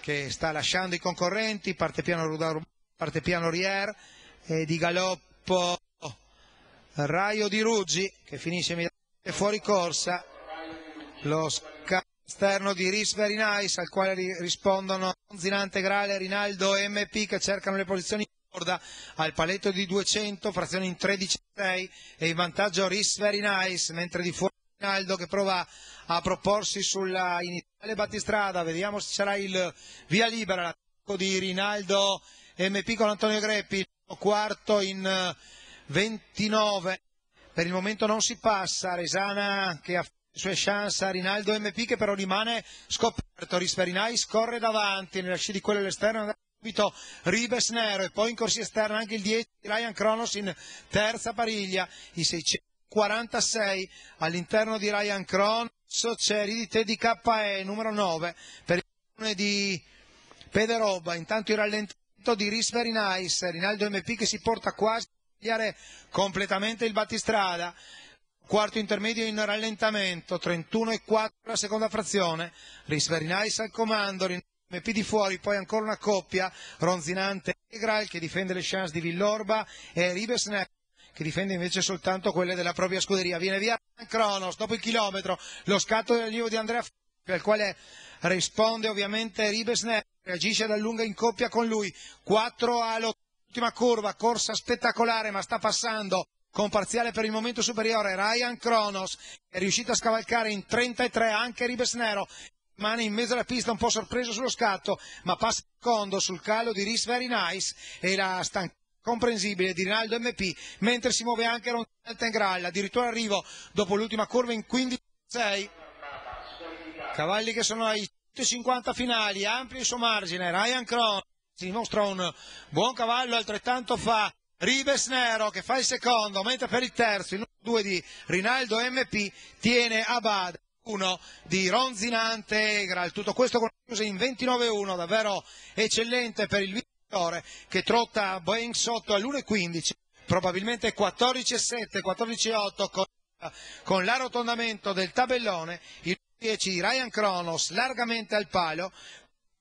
che sta lasciando i concorrenti, parte piano Rudar, parte piano Rier e di galoppo Raio di Ruggi che finisce immediatamente fuori corsa, lo scambio esterno di Risve Rinais al quale rispondono Zinante, Grale, Rinaldo e MP che cercano le posizioni in corda al paletto di 200, frazione in 13-6 e in vantaggio Risve Rinais mentre di fuori Rinaldo che prova a proporsi sulla iniziale battistrada, vediamo se sarà il via libera l'attacco di Rinaldo MP con Antonio Greppi, quarto in 29, eh, per il momento non si passa, Resana che ha le sue chance Rinaldo MP che però rimane scoperto, Risperinai scorre davanti, nella sci di quello all'esterno subito Ribes Nero e poi in corsia esterna anche il 10 Ryan Cronos in terza pariglia, i 600 46 all'interno di Ryan Cron, Soceri di TDKE numero 9 per il comune di Pederoba, intanto il rallentamento di Risveri Nice, Rinaldo MP che si porta quasi a tagliare completamente il battistrada, quarto intermedio in rallentamento, 31 e 4 la seconda frazione, Risveri Nice al comando, Rinaldo MP di fuori, poi ancora una coppia, Ronzinante e Grail che difende le chance di Villorba e Ribesner che difende invece soltanto quelle della propria scuderia. Viene via Cronos, dopo il chilometro, lo scatto dell'allievo di Andrea F... al quale risponde ovviamente Ribesner, reagisce ad allunga in coppia con lui, 4 all'ultima curva, corsa spettacolare ma sta passando con parziale per il momento superiore Ryan Kronos è riuscito a scavalcare in 33 anche Ribesnero rimane in mezzo alla pista un po' sorpreso sullo scatto ma passa secondo sul calo di Riz Very Nice e la stanchezza comprensibile di Rinaldo MP, mentre si muove anche Ron Tengralla, addirittura arrivo dopo l'ultima curva in 15-6. Cavalli che sono ai 150 finali, ampio il suo margine, Ryan Cron si dimostra un buon cavallo, altrettanto fa Ribes Nero che fa il secondo, mentre per il terzo il numero 2 di Rinaldo MP tiene a bada 1 di Ronzinante Tegral. Tutto questo con chiuse in 29-1, davvero eccellente per il che trotta ben sotto all'1,15, probabilmente 14,7, 14,8 con, con l'arrotondamento del tabellone, il 10 di Ryan Kronos largamente al palo,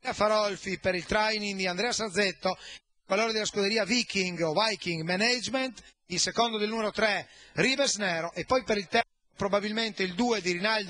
Farolfi per il training di Andrea Sarzetto, valore della scuderia Viking o Viking Management, il secondo del numero 3 Rives Nero e poi per il terzo probabilmente il 2 di Rinaldo